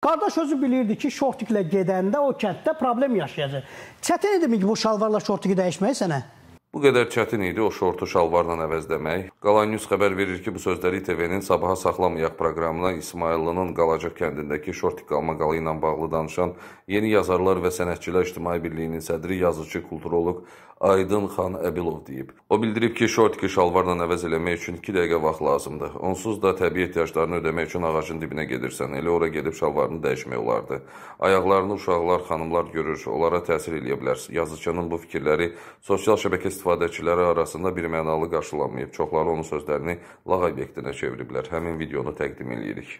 Qardaş özü bilirdi ki, şortiklə gedəndə o kənddə problem yaşayacaq. Çətin idi mi ki, bu şalvarla şortiki dəyişməyi sənə? Bu qədər çətin idi o şortu şalvarla əvəzləmək. Qalan News xəbər verir ki, bu sözləri TV-nin Sabaha saxlamayaq proqramına İsmayıllının Qalacaq kəndindəki şort qalma qalı ilə bağlı danışan yeni yazarlar və sənətçilər ictimai birliyinin sədri yazıcı kulturoloq Aydın xan Əbilov deyib. O bildirib ki, şortki şalvarla əvəz eləmək üçün 2 dəqiqə vaxt lazımdır. Onsuz da təbii ehtiyaclarını ödəmək üçün ağacın dibinə gedirsən, elə ora gedib şalvarını dəyişmək olardı. Ayaqlarını uşaqlar, xanımlar görür, onlara təsir eləyə bilər. Yazıçının bu fikirləri sosial şəbəkə istifadəçiləri arasında bir mənalı qarşılanmayıb, çoxları onun sözlərini lağ obyektinə çeviriblər. Həmin videonu təqdim eləyirik.